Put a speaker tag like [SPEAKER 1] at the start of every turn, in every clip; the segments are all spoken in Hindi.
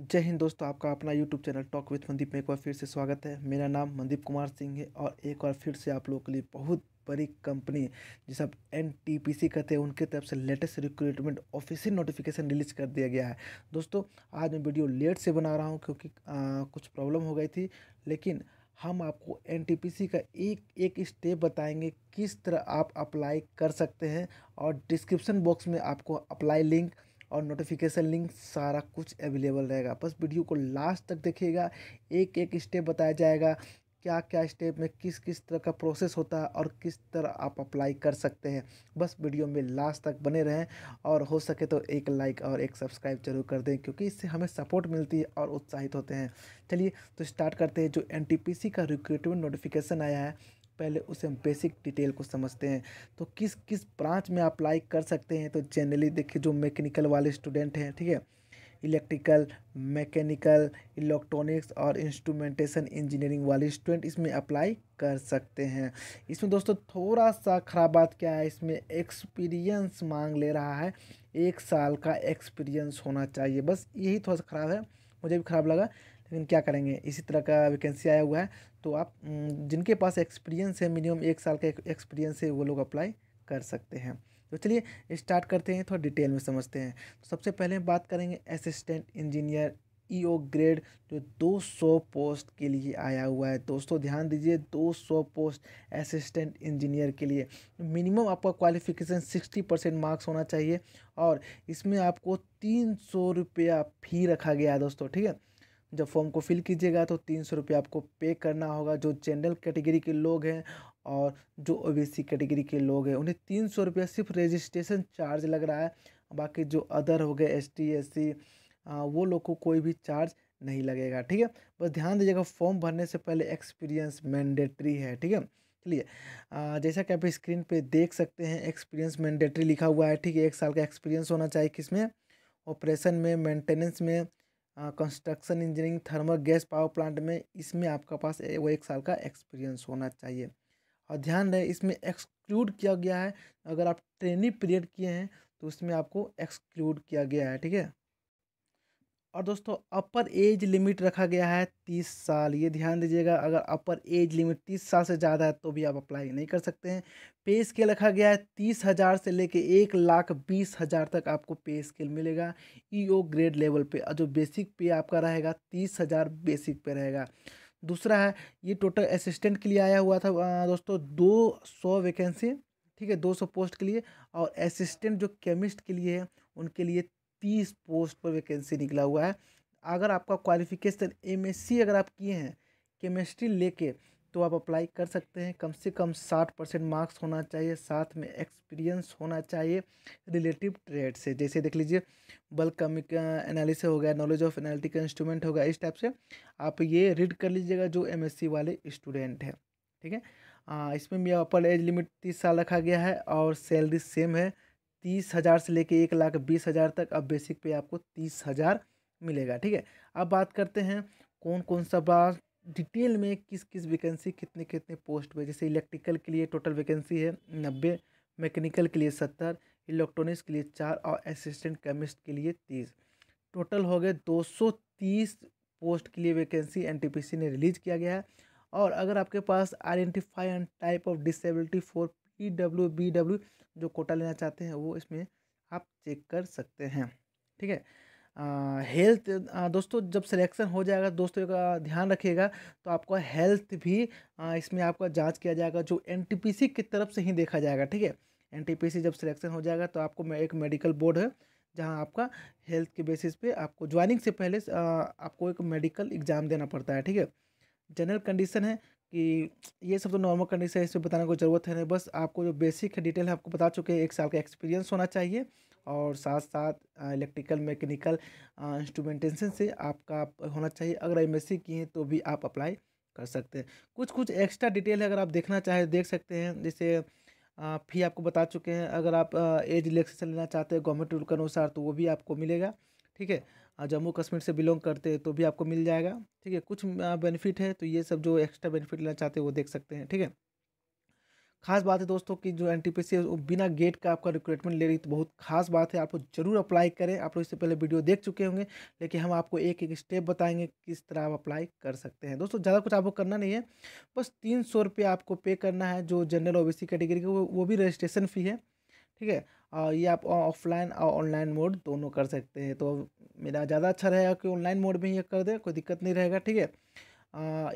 [SPEAKER 1] जय हिंद दोस्तों आपका अपना YouTube channel talk with Mandeep में एक बार फिर से स्वागत है मेरा नाम मंदीप कुमार सिंह है और एक बार फिर से आप लोगों के लिए बहुत बड़ी कंपनी जिसे आप एन कहते हैं उनके तरफ से latest recruitment official notification release कर दिया गया है दोस्तों आज मैं वीडियो लेट से बना रहा हूँ क्योंकि आ, कुछ प्रॉब्लम हो गई थी लेकिन हम आपको एन का एक एक स्टेप बताएंगे किस तरह आप अप्लाई कर सकते हैं और डिस्क्रिप्शन बॉक्स में आपको अप्लाई लिंक और नोटिफिकेशन लिंक सारा कुछ अवेलेबल रहेगा बस वीडियो को लास्ट तक देखिएगा एक एक स्टेप बताया जाएगा क्या क्या स्टेप में किस किस तरह का प्रोसेस होता है और किस तरह आप अप्लाई कर सकते हैं बस वीडियो में लास्ट तक बने रहें और हो सके तो एक लाइक और एक सब्सक्राइब जरूर कर दें क्योंकि इससे हमें सपोर्ट मिलती है और उत्साहित होते हैं चलिए तो स्टार्ट करते हैं जो एन का रिक्रूटमेंट नोटिफिकेशन आया है पहले उसे हम बेसिक डिटेल को समझते हैं तो किस किस ब्रांच में अप्लाई कर सकते हैं तो जनरली देखिए जो मैकेनिकल वाले स्टूडेंट हैं ठीक है इलेक्ट्रिकल मैकेनिकल इलेक्ट्रॉनिक्स और इंस्ट्रूमेंटेशन इंजीनियरिंग वाले स्टूडेंट इसमें अप्लाई कर सकते हैं इसमें दोस्तों थोड़ा सा ख़राब बात क्या है इसमें एक्सपीरियंस मांग ले रहा है एक साल का एक्सपीरियंस होना चाहिए बस यही थोड़ा सा ख़राब है मुझे भी ख़राब लगा लेकिन क्या करेंगे इसी तरह का वैकेंसी आया हुआ है तो आप जिनके पास एक्सपीरियंस है मिनिमम एक साल का एक्सपीरियंस है वो लोग अप्लाई कर सकते हैं तो चलिए स्टार्ट करते हैं थोड़ा डिटेल में समझते हैं तो सबसे पहले हम बात करेंगे असिस्टेंट इंजीनियर ईओ ग्रेड जो 200 पोस्ट के लिए आया हुआ है दोस्तों ध्यान दीजिए 200 पोस्ट असिस्टेंट इंजीनियर के लिए मिनिमम आपका क्वालिफिकेशन 60 परसेंट मार्क्स होना चाहिए और इसमें आपको तीन सौ रुपया फी रखा गया है दोस्तों ठीक है जब फॉर्म को फिल कीजिएगा तो तीन सौ रुपये आपको पे करना होगा जो जनरल कैटेगरी के लोग हैं और जो ओबीसी कैटेगरी के लोग हैं उन्हें तीन सौ रुपया सिर्फ रजिस्ट्रेशन चार्ज लग रहा है बाकी जो अदर हो गए एस टी एस सी वो लोग को कोई भी चार्ज नहीं लगेगा ठीक है बस ध्यान दीजिएगा फॉर्म भरने से पहले एक्सपीरियंस मैंडेटरी है ठीक है चलिए जैसा कि आप स्क्रीन पे देख सकते हैं एक्सपीरियंस मैंडेटरी लिखा हुआ है ठीक है एक साल का एक्सपीरियंस होना चाहिए किस में ऑपरेशन में मेंटेनेंस में construction engineering thermal gas power plant में इसमें आपका पास वो एक साल का एक्सपीरियंस होना चाहिए और ध्यान रहे इसमें एक्सक्लूड किया गया है अगर आप ट्रेनिंग पीरियड किए हैं तो उसमें आपको एक्सक्लूड किया गया है ठीक है और दोस्तों अपर एज लिमिट रखा गया है तीस साल ये ध्यान दीजिएगा अगर अपर एज लिमिट तीस साल से ज़्यादा है तो भी आप अप्लाई नहीं कर सकते हैं पे स्केल रखा गया है तीस हज़ार से लेके एक लाख बीस हज़ार तक आपको e पे स्केल मिलेगा ईओ ग्रेड लेवल पे जो बेसिक पे आपका रहेगा तीस हज़ार बेसिक पे रहेगा दूसरा है ये टोटल असिस्टेंट के लिए आया हुआ था दोस्तों दो सौ वैकेंसी ठीक है दो सौ पोस्ट के लिए और असिस्टेंट जो केमिस्ट के लिए है उनके लिए तीस पोस्ट पर वैकेंसी निकला हुआ है अगर आपका क्वालिफिकेशन एम अगर आप किए हैं केमिस्ट्री लेके तो आप अप्लाई कर सकते हैं कम से कम साठ परसेंट मार्क्स होना चाहिए साथ में एक्सपीरियंस होना चाहिए रिलेटिव ट्रेड से जैसे देख लीजिए बल्क कमिक एनालिस हो गया नॉलेज ऑफ एनालिटिकल इंस्ट्रूमेंट होगा इस टाइप से आप ये रीड कर लीजिएगा जो एमएससी वाले स्टूडेंट हैं ठीक है आ, इसमें भी अपर एज लिमिट तीस साल रखा गया है और सैलरी सेम है तीस हज़ार से लेके एक लाख बीस हज़ार तक अब बेसिक पे आपको तीस हज़ार मिलेगा ठीक है अब बात करते हैं कौन कौन सा बात डिटेल में किस किस वैकेंसी कितने कितने पोस्ट पे जैसे इलेक्ट्रिकल के लिए टोटल वैकेंसी है नब्बे मैकेनिकल के लिए सत्तर इलेक्ट्रॉनिक्स के लिए चार और असिस्टेंट केमिस्ट के लिए तीस टोटल हो गए दो सौ तीस पोस्ट के लिए वैकेंसी एन ने रिलीज़ किया गया है और अगर आपके पास identify and type of disability for E W B W जो कोटा लेना चाहते हैं वो इसमें आप चेक कर सकते हैं ठीक है हेल्थ दोस्तों जब सिलेक्शन हो जाएगा दोस्तों का ध्यान रखिएगा तो आपका हेल्थ भी आ, इसमें आपका जांच किया जाएगा जो एन की तरफ से ही देखा जाएगा ठीक है एन जब सिलेक्शन हो जाएगा तो आपको एक मेडिकल बोर्ड है जहां आपका हेल्थ के बेसिस पे आपको ज्वाइनिंग से पहले आ, आपको एक मेडिकल एग्ज़ाम देना पड़ता है ठीक है जनरल कंडीशन है कि ये सब तो नॉर्मल कंडीशन है इसमें बताने को ज़रूरत है नहीं बस आपको जो बेसिक है डिटेल है आपको बता चुके हैं एक साल का एक्सपीरियंस होना चाहिए और साथ साथ इलेक्ट्रिकल मैकेनिकल इंस्ट्रूमेंटेशन से आपका होना चाहिए अगर एम एस की हैं तो भी आप अप्लाई कर सकते हैं कुछ कुछ एक्स्ट्रा डिटेल है अगर आप देखना चाहें देख सकते हैं जैसे फी आपको बता चुके हैं अगर आप एज रिलैक्सेशन लेना चाहते हैं गवर्नमेंट रूल के अनुसार तो वो भी आपको मिलेगा ठीक है जम्मू कश्मीर से बिलोंग करते हैं तो भी आपको मिल जाएगा ठीक है कुछ बेनिफिट है तो ये सब जो एक्स्ट्रा बेनिफिट लेना चाहते हैं वो देख सकते हैं ठीक है खास बात है दोस्तों कि जो एन टी पी सी है वो बिना गेट का आपका रिक्रूटमेंट ले रही तो बहुत खास बात है आप लोग जरूर अप्लाई करें आप लोग इससे पहले वीडियो देख चुके होंगे लेकिन हम आपको एक एक स्टेप बताएंगे किस तरह आप अप्लाई कर सकते हैं दोस्तों ज़्यादा कुछ आपको करना नहीं है बस तीन सौ रुपये आपको पे करना है जो general O B C category का वो भी रजिस्ट्रेशन फ़ी है ठीक है ये आप ऑफलाइन और ऑनलाइन मोड दोनों कर सकते हैं तो मेरा ज़्यादा अच्छा रहेगा कि ऑनलाइन मोड में ही कर दें कोई दिक्कत नहीं रहेगा ठीक है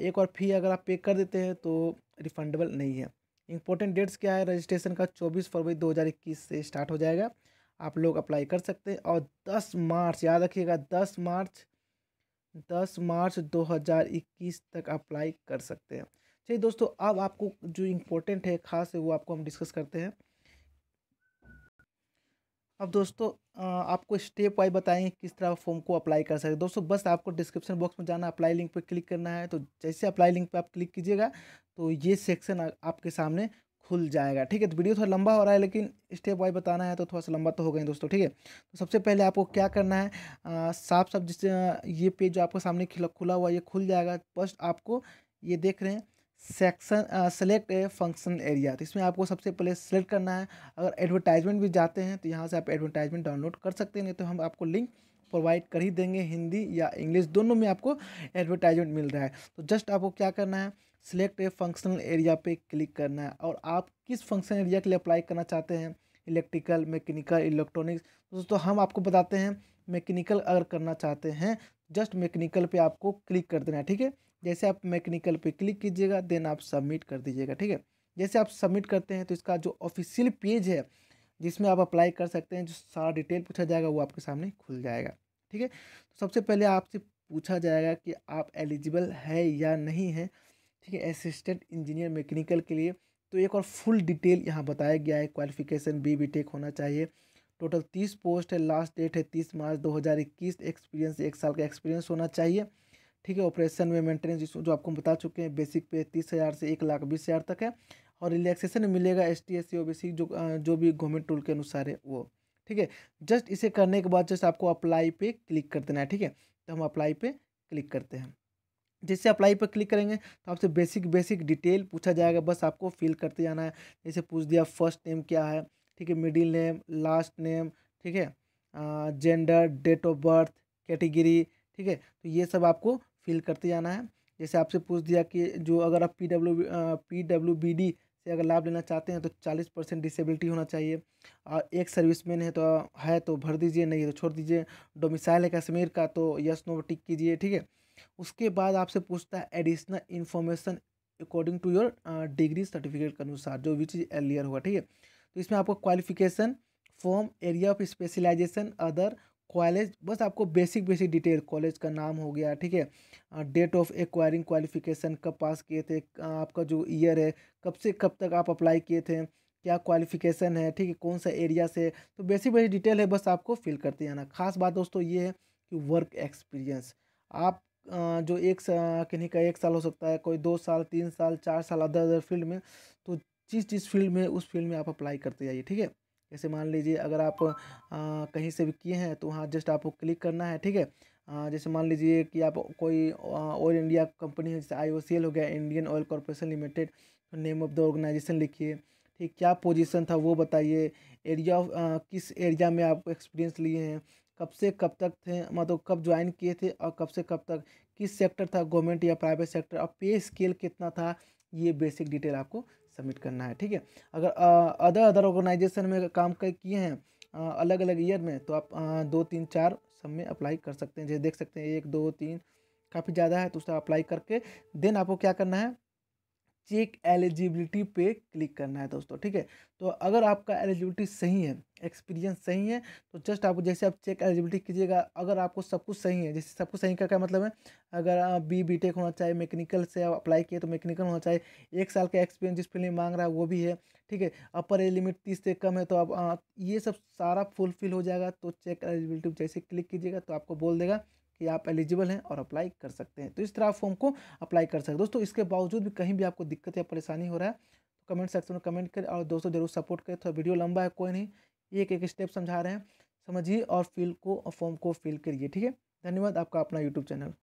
[SPEAKER 1] एक और फी अगर आप पे कर देते हैं तो रिफंडेबल नहीं है इंपॉर्टेंट डेट्स क्या है रजिस्ट्रेशन का चौबीस फरवरी 2021 से स्टार्ट हो जाएगा आप लोग अप्लाई कर सकते हैं और दस मार्च याद रखिएगा दस मार्च दस मार्च 2021 तक अप्लाई कर सकते हैं चलिए दोस्तों अब आपको जो इम्पोर्टेंट है खास है वो आपको हम डिस्कस करते हैं अब दोस्तों आपको स्टेप वाइज बताएंगे किस तरह फॉर्म को अप्लाई कर सकते दोस्तों बस आपको डिस्क्रिप्शन बॉक्स में जाना अप्लाई लिंक पर क्लिक करना है तो जैसे अप्लाई लिंक पर आप क्लिक कीजिएगा तो ये सेक्शन आपके सामने खुल जाएगा ठीक है तो वीडियो थोड़ा लंबा हो रहा है लेकिन स्टेप वाइज बताना है तो थोड़ा सा लंबा तो हो गए दोस्तों ठीक है तो सबसे पहले आपको क्या करना है साफ साफ जिस ये पेज जो आपके सामने खुला हुआ ये खुल जाएगा फर्स्ट आपको ये देख रहे हैं section select a function area तो इसमें आपको सबसे पहले सेलेक्ट करना है अगर एडवर्टाइजमेंट भी जाते हैं तो यहाँ से आप एडवर्टाइजमेंट डाउनलोड कर सकते हैं नहीं तो हम आपको लिंक प्रोवाइड कर ही देंगे हिंदी या इंग्लिश दोनों में आपको एडवर्टाइजमेंट मिल रहा है तो जस्ट आपको क्या करना है सिलेक्ट ए फंक्शनल एरिया पे क्लिक करना है और आप किस फंक्शन एरिया के लिए अप्लाई करना चाहते हैं इलेक्ट्रिकल मैकेनिकल इलेक्ट्रॉनिक्स दोस्तों हम आपको बताते हैं मैकेनिकल अगर करना चाहते हैं जस्ट मैकेनिकल पे आपको क्लिक कर देना है ठीक है जैसे आप मैकेनिकल पे क्लिक कीजिएगा देन आप सबमिट कर दीजिएगा ठीक है जैसे आप सबमिट करते हैं तो इसका जो ऑफिशियल पेज है जिसमें आप अप्लाई कर सकते हैं जो सारा डिटेल पूछा जाएगा वो आपके सामने खुल जाएगा ठीक है तो सबसे पहले आपसे पूछा जाएगा कि आप एलिजिबल है या नहीं है ठीक है असिस्टेंट इंजीनियर मैकेनिकल के लिए तो एक और फुल डिटेल यहाँ बताया गया है क्वालिफिकेशन बी बी टेक होना चाहिए टोटल तीस पोस्ट है लास्ट डेट है तीस मार्च दो हज़ार इक्कीस एक्सपीरियंस एक साल का एक्सपीरियंस होना चाहिए ठीक है ऑपरेशन में मेंटेनेंस जो आपको बता चुके हैं बेसिक पे तीस हज़ार से एक लाख बीस हज़ार तक है और रिलैक्सेशन मिलेगा S T S C O B C जो जो भी गवर्नमेंट टूल के अनुसार है वो ठीक है जस्ट इसे करने के बाद जस्ट आपको अप्लाई पे क्लिक कर देना है ठीक है तो हम अप्लाई पे क्लिक करते हैं जैसे अप्लाई पर क्लिक करेंगे तो आपसे बेसिक बेसिक डिटेल पूछा जाएगा बस आपको फिल करते जाना है जैसे पूछ दिया फर्स्ट नेम क्या है ठीक है मिडिल नेम लास्ट नेम ठीक है gender date of birth category ठीक है तो ये सब आपको फिल करते जाना है जैसे आपसे पूछ दिया कि जो अगर आप P W P W B D से अगर लाभ लेना चाहते हैं तो चालीस परसेंट डिसेबिलिटी होना चाहिए और एक सर्विसमैन है तो है तो भर दीजिए नहीं तो छोड़ दीजिए डोमिसाइल है कश्मीर का तो यस नो टिक कीजिए ठीक है उसके बाद आपसे पूछता है additional information according to your degree certificate के अनुसार जो भी चीज़ एलियर हुआ ठीक है तो इसमें आपको qualification form area of specialization other college बस आपको बेसिक बेसिक डिटेल कॉलेज का नाम हो गया ठीक है डेट ऑफ एक्वायरिंग क्वालिफिकेशन कब पास किए थे आपका जो ईयर है कब से कब तक आप अप्लाई किए थे क्या क्वालिफिकेशन है ठीक है कौन सा एरिया से तो बेसिक बेसिक डिटेल है बस आपको फिल करते जाना खास बात दोस्तों ये है कि वर्क एक्सपीरियंस आप जो एक कहीं का एक साल हो सकता है कोई दो साल तीन साल चार साल अदर अदर फील्ड में तो जिस जिस फील्ड में उस फील्ड में आप अप्लाई करते जाइए ठीक है जैसे मान लीजिए अगर आप आ, कहीं से भी किए हैं तो वहाँ जस्ट आपको क्लिक करना है ठीक है जैसे मान लीजिए कि आप कोई ऑयल इंडिया कंपनी है जैसे आई हो गया Indian oil corporation limited name of the organization लिखिए ठीक क्या पोजीशन था वो बताइए एरिया ऑफ किस एरिया में आप एक्सपीरियंस लिए हैं कब से कब तक थे मतलब तो कब ज्वाइन किए थे और कब से कब तक किस सेक्टर था गवर्नमेंट या प्राइवेट सेक्टर और पे स्केल कितना था ये बेसिक डिटेल आपको सबमिट करना है ठीक है अगर अदर अदर ऑर्गेनाइजेशन में काम कर किए हैं अलग अलग ईयर में तो आप आ, दो तीन चार सब में अप्लाई कर सकते हैं जैसे देख सकते हैं एक दो तीन काफ़ी ज़्यादा है तो उसका अप्लाई करके देन आपको क्या करना है चेक एलिजिबिलिटी पे क्लिक करना है दोस्तों ठीक है तो अगर आपका एलिजिबिलिटी सही है एक्सपीरियंस सही है तो जस्ट आप जैसे आप चेक एलिजिबिलिटी कीजिएगा अगर आपको सब कुछ सही है जैसे सब कुछ सही का क्या मतलब है अगर आप बी बी टेक होना चाहिए मैकेनिकल से आप अप्लाई किए तो मैकेनिकल होना चाहिए एक साल का एक्सपीरियंस जिस फील्ड में मांग रहा है वो भी है ठीक है अपर एज लिमिट तीस से कम है तो आप ये सब सारा फुलफिल हो जाएगा तो चेक एलिजिबिलिटी जैसे क्लिक कीजिएगा तो आपको बोल देगा कि आप एलिजिबल हैं और अप्लाई कर सकते हैं तो इस तरह आप फॉर्म को अप्लाई कर सकते हैं दोस्तों इसके बावजूद भी कहीं भी आपको दिक्कत या परेशानी हो रहा है तो कमेंट सेक्शन में कमेंट करें और दोस्तों जरूर सपोर्ट करें थोड़ा वीडियो लंबा है कोई नहीं एक एक स्टेप समझा रहे हैं समझिए और फील को फॉर्म को फिल करिए ठीक है धन्यवाद आपका अपना यूट्यूब चैनल